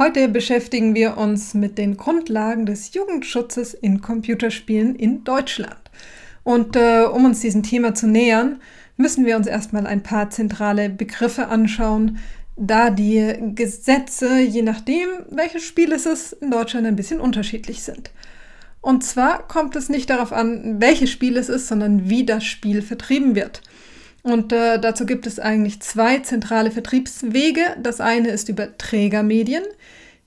Heute beschäftigen wir uns mit den Grundlagen des Jugendschutzes in Computerspielen in Deutschland. Und äh, um uns diesem Thema zu nähern, müssen wir uns erstmal ein paar zentrale Begriffe anschauen, da die Gesetze, je nachdem, welches Spiel es ist, in Deutschland ein bisschen unterschiedlich sind. Und zwar kommt es nicht darauf an, welches Spiel es ist, sondern wie das Spiel vertrieben wird. Und äh, dazu gibt es eigentlich zwei zentrale Vertriebswege. Das eine ist über Trägermedien.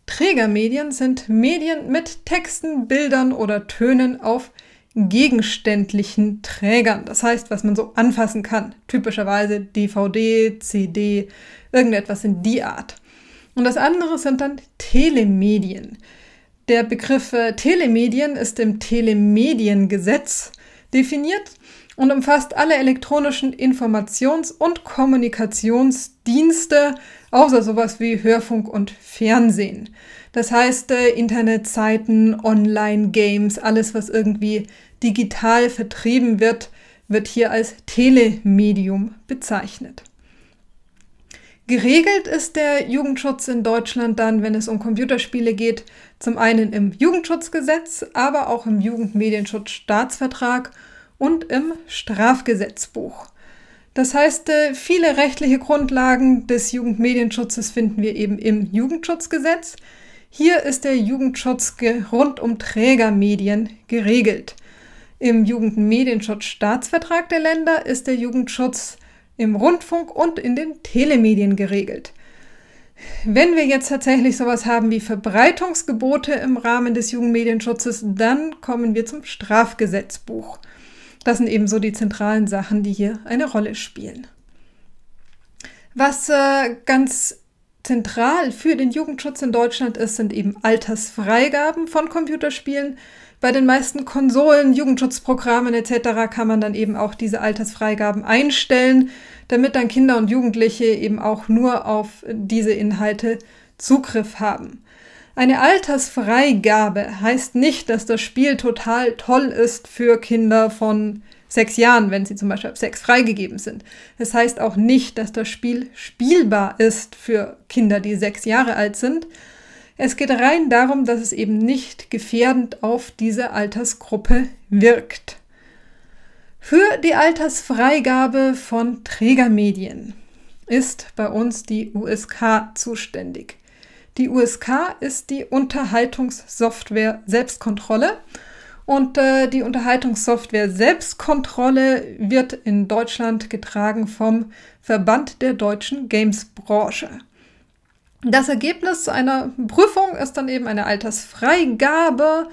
Trägermedien sind Medien mit Texten, Bildern oder Tönen auf gegenständlichen Trägern. Das heißt, was man so anfassen kann. Typischerweise DVD, CD, irgendetwas in die Art. Und das andere sind dann Telemedien. Der Begriff äh, Telemedien ist im Telemediengesetz definiert und umfasst alle elektronischen Informations- und Kommunikationsdienste, außer sowas wie Hörfunk und Fernsehen. Das heißt äh, Internetseiten, Online-Games, alles, was irgendwie digital vertrieben wird, wird hier als Telemedium bezeichnet. Geregelt ist der Jugendschutz in Deutschland dann, wenn es um Computerspiele geht, zum einen im Jugendschutzgesetz, aber auch im Jugendmedienschutzstaatsvertrag und im Strafgesetzbuch. Das heißt, äh, viele rechtliche Grundlagen des Jugendmedienschutzes finden wir eben im Jugendschutzgesetz. Hier ist der Jugendschutz rund um Trägermedien geregelt. Im Jugendmedienschutzstaatsvertrag der Länder ist der Jugendschutz im Rundfunk und in den Telemedien geregelt. Wenn wir jetzt tatsächlich sowas haben wie Verbreitungsgebote im Rahmen des Jugendmedienschutzes, dann kommen wir zum Strafgesetzbuch. Das sind eben so die zentralen Sachen, die hier eine Rolle spielen. Was äh, ganz zentral für den Jugendschutz in Deutschland ist, sind eben Altersfreigaben von Computerspielen. Bei den meisten Konsolen, Jugendschutzprogrammen etc. kann man dann eben auch diese Altersfreigaben einstellen, damit dann Kinder und Jugendliche eben auch nur auf diese Inhalte Zugriff haben. Eine Altersfreigabe heißt nicht, dass das Spiel total toll ist für Kinder von sechs Jahren, wenn sie zum Beispiel ab sechs freigegeben sind. Das heißt auch nicht, dass das Spiel spielbar ist für Kinder, die sechs Jahre alt sind. Es geht rein darum, dass es eben nicht gefährdend auf diese Altersgruppe wirkt. Für die Altersfreigabe von Trägermedien ist bei uns die USK zuständig. Die USK ist die Unterhaltungssoftware Selbstkontrolle. Und äh, die Unterhaltungssoftware Selbstkontrolle wird in Deutschland getragen vom Verband der deutschen Gamesbranche. Das Ergebnis einer Prüfung ist dann eben eine Altersfreigabe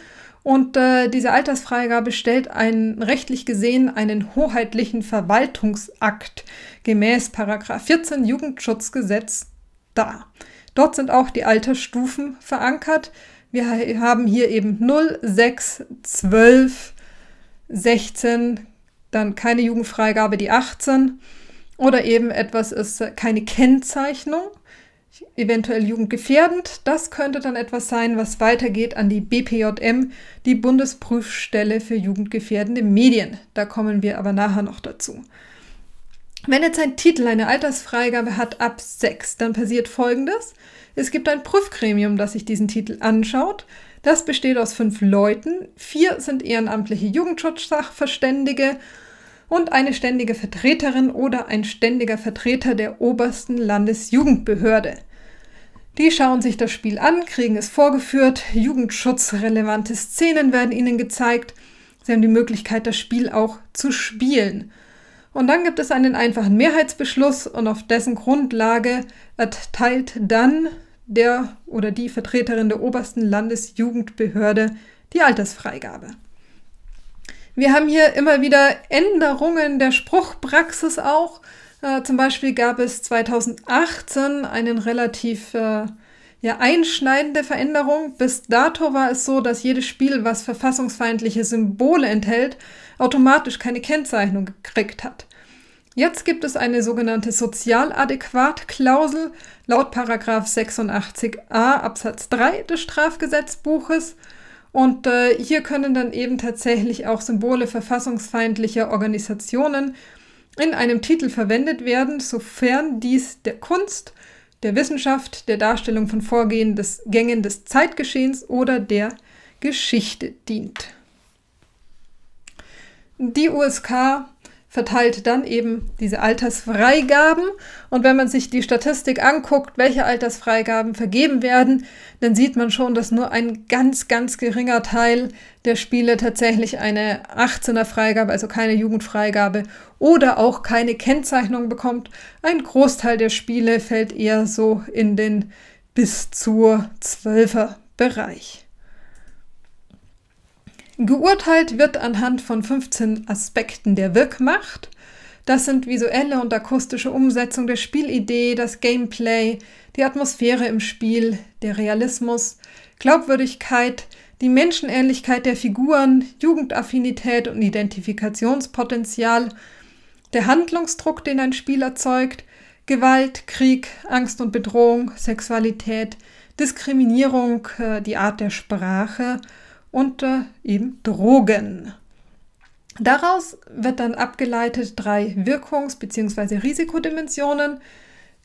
und äh, diese Altersfreigabe stellt einen rechtlich gesehen einen hoheitlichen Verwaltungsakt gemäß 14 Jugendschutzgesetz da. Dort sind auch die Altersstufen verankert. Wir haben hier eben 0, 6, 12, 16, dann keine Jugendfreigabe, die 18 oder eben etwas ist äh, keine Kennzeichnung, eventuell jugendgefährdend. Das könnte dann etwas sein, was weitergeht an die BPJM, die Bundesprüfstelle für jugendgefährdende Medien. Da kommen wir aber nachher noch dazu. Wenn jetzt ein Titel eine Altersfreigabe hat ab 6, dann passiert folgendes. Es gibt ein Prüfgremium, das sich diesen Titel anschaut. Das besteht aus fünf Leuten. Vier sind ehrenamtliche Jugendschutzsachverständige und eine ständige Vertreterin oder ein ständiger Vertreter der obersten Landesjugendbehörde. Die schauen sich das Spiel an, kriegen es vorgeführt, jugendschutzrelevante Szenen werden ihnen gezeigt. Sie haben die Möglichkeit, das Spiel auch zu spielen. Und dann gibt es einen einfachen Mehrheitsbeschluss und auf dessen Grundlage erteilt dann der oder die Vertreterin der obersten Landesjugendbehörde die Altersfreigabe. Wir haben hier immer wieder Änderungen der Spruchpraxis auch. Äh, zum Beispiel gab es 2018 einen relativ äh, ja, einschneidende Veränderung. Bis dato war es so, dass jedes Spiel, was verfassungsfeindliche Symbole enthält, automatisch keine Kennzeichnung gekriegt hat. Jetzt gibt es eine sogenannte Sozialadäquatklausel laut 86a Absatz 3 des Strafgesetzbuches. Und äh, hier können dann eben tatsächlich auch Symbole verfassungsfeindlicher Organisationen in einem Titel verwendet werden, sofern dies der Kunst, der Wissenschaft, der Darstellung von Vorgehen des Gängen des Zeitgeschehens oder der Geschichte dient. Die USK verteilt dann eben diese Altersfreigaben. Und wenn man sich die Statistik anguckt, welche Altersfreigaben vergeben werden, dann sieht man schon, dass nur ein ganz, ganz geringer Teil der Spiele tatsächlich eine 18er Freigabe, also keine Jugendfreigabe oder auch keine Kennzeichnung bekommt. Ein Großteil der Spiele fällt eher so in den bis zur 12er Bereich. Geurteilt wird anhand von 15 Aspekten der Wirkmacht. Das sind visuelle und akustische Umsetzung der Spielidee, das Gameplay, die Atmosphäre im Spiel, der Realismus, Glaubwürdigkeit, die Menschenähnlichkeit der Figuren, Jugendaffinität und Identifikationspotenzial, der Handlungsdruck, den ein Spiel erzeugt, Gewalt, Krieg, Angst und Bedrohung, Sexualität, Diskriminierung, äh, die Art der Sprache, und äh, eben Drogen. Daraus wird dann abgeleitet drei Wirkungs- bzw. Risikodimensionen.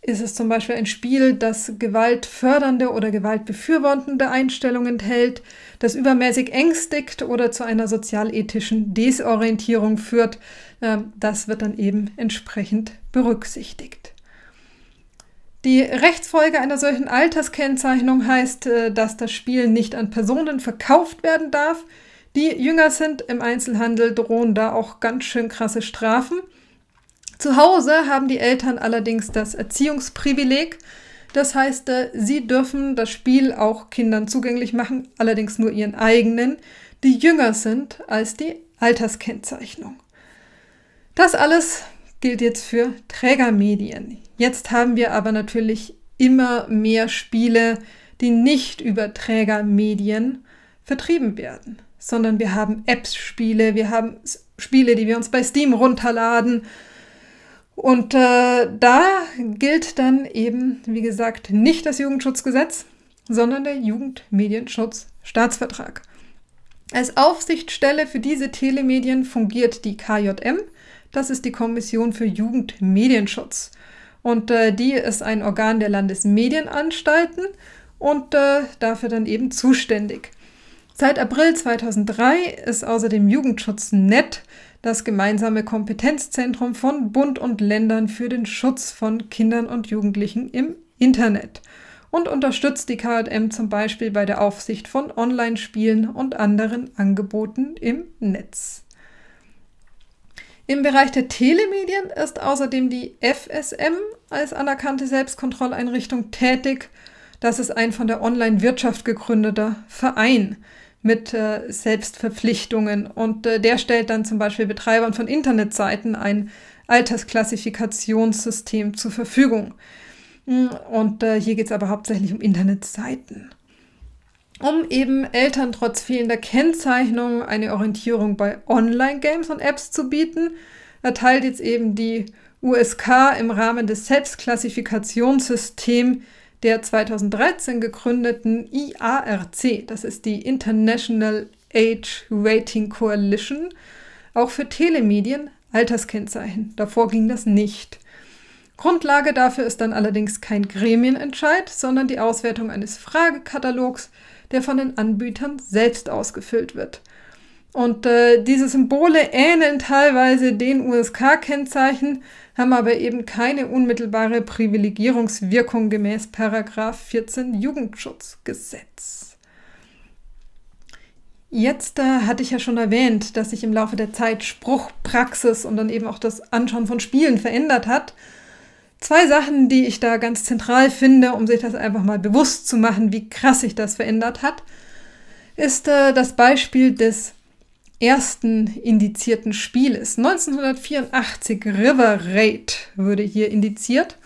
Ist es zum Beispiel ein Spiel, das gewaltfördernde oder gewaltbefürwortende Einstellungen enthält, das übermäßig ängstigt oder zu einer sozialethischen Desorientierung führt? Ähm, das wird dann eben entsprechend berücksichtigt. Die Rechtsfolge einer solchen Alterskennzeichnung heißt, äh, dass das Spiel nicht an Personen verkauft werden darf, die jünger sind. Im Einzelhandel drohen da auch ganz schön krasse Strafen. Zu Hause haben die Eltern allerdings das Erziehungsprivileg. Das heißt, äh, sie dürfen das Spiel auch Kindern zugänglich machen, allerdings nur ihren eigenen, die jünger sind als die Alterskennzeichnung. Das alles gilt jetzt für Trägermedien. Jetzt haben wir aber natürlich immer mehr Spiele, die nicht über Trägermedien vertrieben werden, sondern wir haben Apps-Spiele, wir haben Spiele, die wir uns bei Steam runterladen. Und äh, da gilt dann eben, wie gesagt, nicht das Jugendschutzgesetz, sondern der Jugendmedienschutzstaatsvertrag. Als Aufsichtsstelle für diese Telemedien fungiert die KJM, das ist die Kommission für Jugendmedienschutz. Und äh, die ist ein Organ der Landesmedienanstalten und äh, dafür dann eben zuständig. Seit April 2003 ist außerdem Jugendschutznet das gemeinsame Kompetenzzentrum von Bund und Ländern für den Schutz von Kindern und Jugendlichen im Internet und unterstützt die KM zum Beispiel bei der Aufsicht von Online-Spielen und anderen Angeboten im Netz. Im Bereich der Telemedien ist außerdem die FSM als anerkannte Selbstkontrolleinrichtung tätig. Das ist ein von der Online-Wirtschaft gegründeter Verein mit äh, Selbstverpflichtungen und äh, der stellt dann zum Beispiel Betreibern von Internetseiten ein Altersklassifikationssystem zur Verfügung. Hm, und äh, hier geht es aber hauptsächlich um Internetseiten um eben Eltern trotz fehlender Kennzeichnung eine Orientierung bei Online-Games und Apps zu bieten, erteilt jetzt eben die USK im Rahmen des Selbstklassifikationssystems der 2013 gegründeten IARC, das ist die International Age Rating Coalition, auch für Telemedien Alterskennzeichen. Davor ging das nicht. Grundlage dafür ist dann allerdings kein Gremienentscheid, sondern die Auswertung eines Fragekatalogs, der von den Anbietern selbst ausgefüllt wird. Und äh, diese Symbole ähneln teilweise den USK-Kennzeichen, haben aber eben keine unmittelbare Privilegierungswirkung gemäß 14 Jugendschutzgesetz. Jetzt äh, hatte ich ja schon erwähnt, dass sich im Laufe der Zeit Spruch, Praxis und dann eben auch das Anschauen von Spielen verändert hat. Zwei Sachen, die ich da ganz zentral finde, um sich das einfach mal bewusst zu machen, wie krass sich das verändert hat, ist äh, das Beispiel des ersten indizierten Spieles. 1984 River Raid wurde hier indiziert.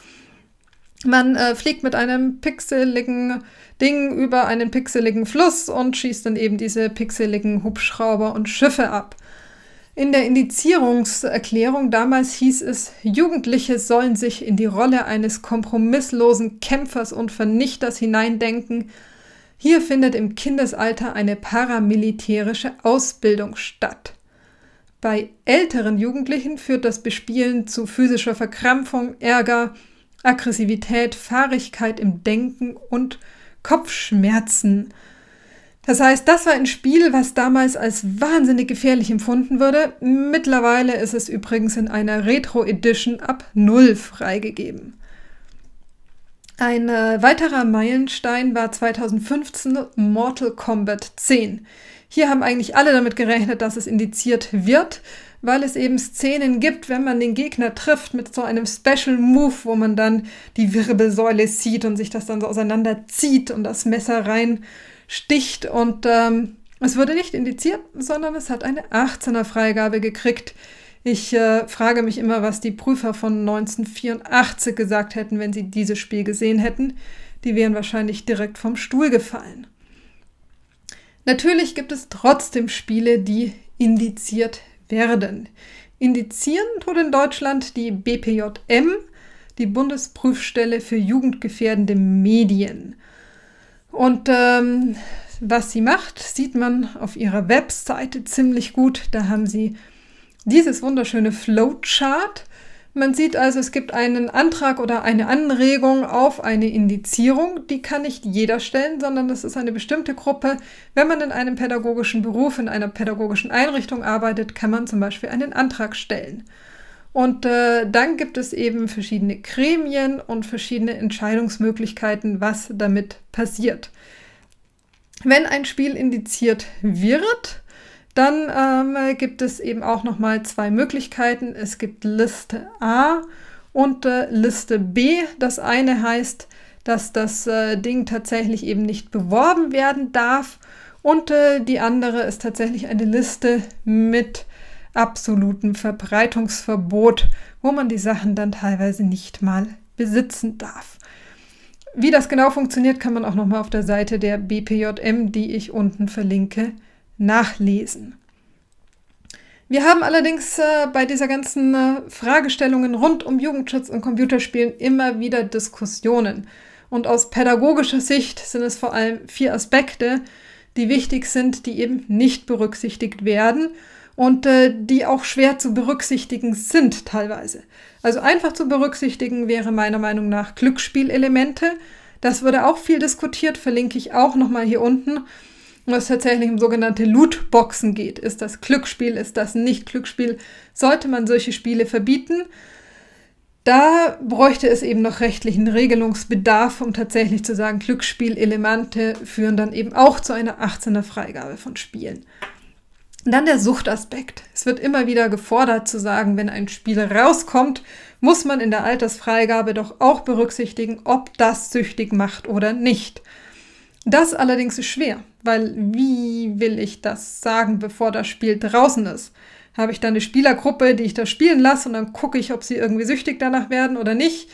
Man äh, fliegt mit einem pixeligen Ding über einen pixeligen Fluss und schießt dann eben diese pixeligen Hubschrauber und Schiffe ab. In der Indizierungserklärung damals hieß es, Jugendliche sollen sich in die Rolle eines kompromisslosen Kämpfers und Vernichters hineindenken. Hier findet im Kindesalter eine paramilitärische Ausbildung statt. Bei älteren Jugendlichen führt das Bespielen zu physischer Verkrampfung, Ärger, Aggressivität, Fahrigkeit im Denken und Kopfschmerzen. Das heißt, das war ein Spiel, was damals als wahnsinnig gefährlich empfunden wurde. Mittlerweile ist es übrigens in einer Retro Edition ab null freigegeben. Ein äh, weiterer Meilenstein war 2015 Mortal Kombat 10. Hier haben eigentlich alle damit gerechnet, dass es indiziert wird weil es eben Szenen gibt, wenn man den Gegner trifft mit so einem Special Move, wo man dann die Wirbelsäule sieht und sich das dann so auseinanderzieht und das Messer reinsticht. Und ähm, es wurde nicht indiziert, sondern es hat eine 18er Freigabe gekriegt. Ich äh, frage mich immer, was die Prüfer von 1984 gesagt hätten, wenn sie dieses Spiel gesehen hätten. Die wären wahrscheinlich direkt vom Stuhl gefallen. Natürlich gibt es trotzdem Spiele, die indiziert werden. Indizierend wurde in Deutschland die BPJM, die Bundesprüfstelle für jugendgefährdende Medien. Und ähm, was sie macht, sieht man auf ihrer Webseite ziemlich gut. Da haben sie dieses wunderschöne Flowchart man sieht also, es gibt einen Antrag oder eine Anregung auf eine Indizierung. Die kann nicht jeder stellen, sondern das ist eine bestimmte Gruppe. Wenn man in einem pädagogischen Beruf, in einer pädagogischen Einrichtung arbeitet, kann man zum Beispiel einen Antrag stellen. Und äh, dann gibt es eben verschiedene Gremien und verschiedene Entscheidungsmöglichkeiten, was damit passiert. Wenn ein Spiel indiziert wird, dann ähm, gibt es eben auch nochmal zwei Möglichkeiten. Es gibt Liste A und äh, Liste B. Das eine heißt, dass das äh, Ding tatsächlich eben nicht beworben werden darf. Und äh, die andere ist tatsächlich eine Liste mit absolutem Verbreitungsverbot, wo man die Sachen dann teilweise nicht mal besitzen darf. Wie das genau funktioniert, kann man auch nochmal auf der Seite der BPJM, die ich unten verlinke, nachlesen. Wir haben allerdings äh, bei dieser ganzen äh, Fragestellungen rund um Jugendschutz und Computerspielen immer wieder Diskussionen. Und aus pädagogischer Sicht sind es vor allem vier Aspekte, die wichtig sind, die eben nicht berücksichtigt werden und äh, die auch schwer zu berücksichtigen sind teilweise. Also einfach zu berücksichtigen wäre meiner Meinung nach Glücksspielelemente. Das wurde auch viel diskutiert, verlinke ich auch nochmal hier unten es tatsächlich um sogenannte Lootboxen geht. Ist das Glücksspiel, ist das nicht Glücksspiel? Sollte man solche Spiele verbieten? Da bräuchte es eben noch rechtlichen Regelungsbedarf, um tatsächlich zu sagen, Glücksspielelemente führen dann eben auch zu einer 18er Freigabe von Spielen. Und dann der Suchtaspekt. Es wird immer wieder gefordert zu sagen, wenn ein Spiel rauskommt, muss man in der Altersfreigabe doch auch berücksichtigen, ob das süchtig macht oder nicht. Das allerdings ist schwer, weil wie will ich das sagen, bevor das Spiel draußen ist? Habe ich dann eine Spielergruppe, die ich das spielen lasse und dann gucke ich, ob sie irgendwie süchtig danach werden oder nicht?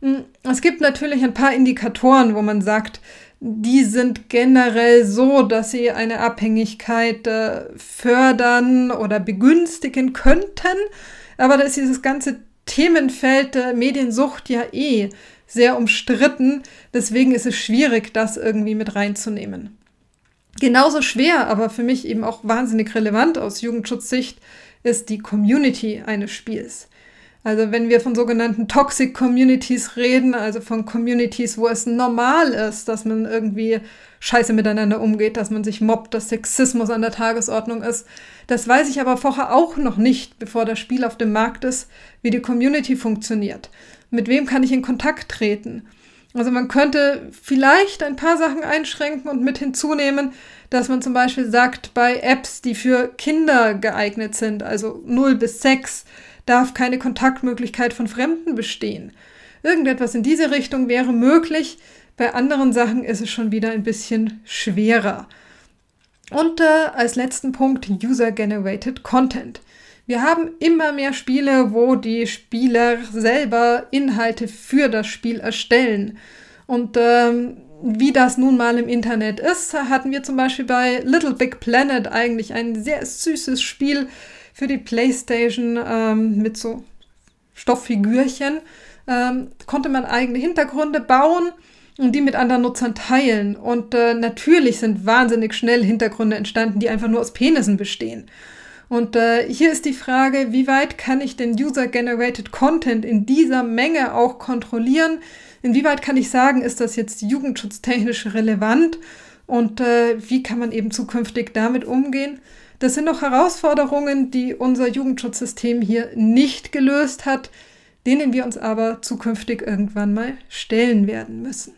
Hm, es gibt natürlich ein paar Indikatoren, wo man sagt, die sind generell so, dass sie eine Abhängigkeit äh, fördern oder begünstigen könnten. Aber da ist dieses ganze Themenfeld der äh, Mediensucht ja eh sehr umstritten. Deswegen ist es schwierig, das irgendwie mit reinzunehmen. Genauso schwer, aber für mich eben auch wahnsinnig relevant aus Jugendschutzsicht, ist die Community eines Spiels. Also wenn wir von sogenannten Toxic Communities reden, also von Communities, wo es normal ist, dass man irgendwie scheiße miteinander umgeht, dass man sich mobbt, dass Sexismus an der Tagesordnung ist. Das weiß ich aber vorher auch noch nicht, bevor das Spiel auf dem Markt ist, wie die Community funktioniert. Mit wem kann ich in Kontakt treten? Also man könnte vielleicht ein paar Sachen einschränken und mit hinzunehmen, dass man zum Beispiel sagt, bei Apps, die für Kinder geeignet sind, also 0 bis 6, darf keine Kontaktmöglichkeit von Fremden bestehen. Irgendetwas in diese Richtung wäre möglich, bei anderen Sachen ist es schon wieder ein bisschen schwerer. Und äh, als letzten Punkt User-Generated Content. Wir haben immer mehr Spiele, wo die Spieler selber Inhalte für das Spiel erstellen. Und ähm, wie das nun mal im Internet ist, hatten wir zum Beispiel bei Little Big Planet eigentlich ein sehr süßes Spiel für die PlayStation ähm, mit so Stofffigürchen. Ähm, konnte man eigene Hintergründe bauen und die mit anderen Nutzern teilen. Und äh, natürlich sind wahnsinnig schnell Hintergründe entstanden, die einfach nur aus Penissen bestehen. Und äh, hier ist die Frage, wie weit kann ich den User-Generated Content in dieser Menge auch kontrollieren? Inwieweit kann ich sagen, ist das jetzt jugendschutztechnisch relevant? Und äh, wie kann man eben zukünftig damit umgehen? Das sind noch Herausforderungen, die unser Jugendschutzsystem hier nicht gelöst hat, denen wir uns aber zukünftig irgendwann mal stellen werden müssen.